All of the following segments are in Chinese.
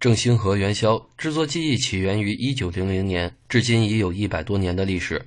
正兴和元宵制作技艺起源于一九零零年，至今已有一百多年的历史。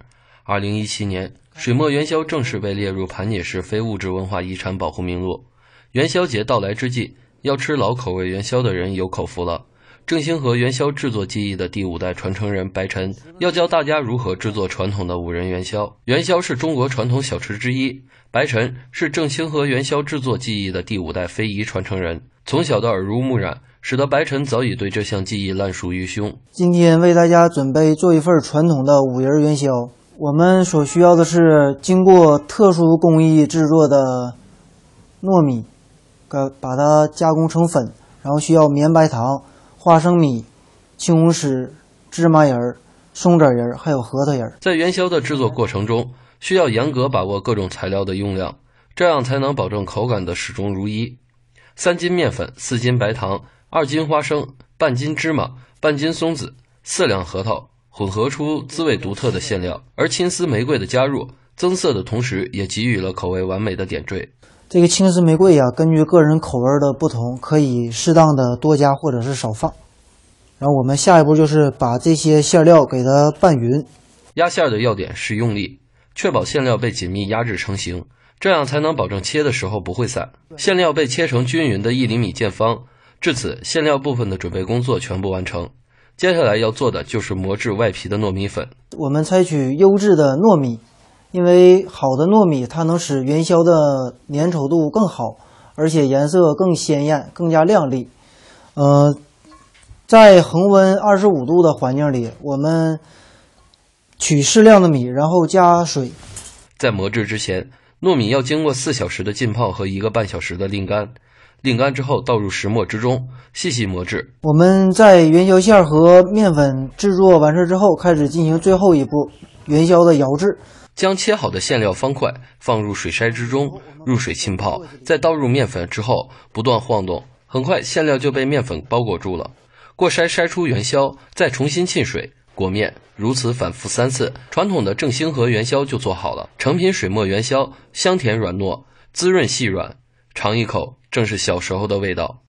二零一七年，水墨元宵正式被列入盘锦市非物质文化遗产保护名录。元宵节到来之际，要吃老口味元宵的人有口福了。正兴和元宵制作技艺的第五代传承人白晨要教大家如何制作传统的五仁元宵。元宵是中国传统小吃之一。白晨是正兴和元宵制作技艺的第五代非遗传承人。从小的耳濡目染，使得白晨早已对这项技艺烂熟于胸。今天为大家准备做一份传统的五仁元宵。我们所需要的是经过特殊工艺制作的糯米，把把它加工成粉，然后需要绵白糖、花生米、青红丝、芝麻仁、松子仁，还有核桃仁。在元宵的制作过程中，需要严格把握各种材料的用量，这样才能保证口感的始终如一。三斤面粉、四斤白糖、二斤花生、半斤芝麻、半斤松子、四两核桃，混合出滋味独特的馅料。而青丝玫瑰的加入，增色的同时，也给予了口味完美的点缀。这个青丝玫瑰呀，根据个人口味的不同，可以适当的多加或者是少放。然后我们下一步就是把这些馅料给它拌匀。压馅的要点是用力。确保馅料被紧密压制成型，这样才能保证切的时候不会散。馅料被切成均匀的一厘米见方。至此，馅料部分的准备工作全部完成。接下来要做的就是磨制外皮的糯米粉。我们采取优质的糯米，因为好的糯米它能使元宵的粘稠度更好，而且颜色更鲜艳，更加亮丽。呃，在恒温二十五度的环境里，我们。取适量的米，然后加水。在磨制之前，糯米要经过四小时的浸泡和一个半小时的晾干。晾干之后，倒入石磨之中，细细磨制。我们在元宵馅儿和面粉制作完事儿之后，开始进行最后一步，元宵的舀制。将切好的馅料方块放入水筛之中，入水浸泡，再倒入面粉之后，不断晃动，很快馅料就被面粉包裹住了。过筛筛出元宵，再重新浸水。裹面如此反复三次，传统的正兴和元宵就做好了。成品水墨元宵香甜软糯，滋润细软，尝一口，正是小时候的味道。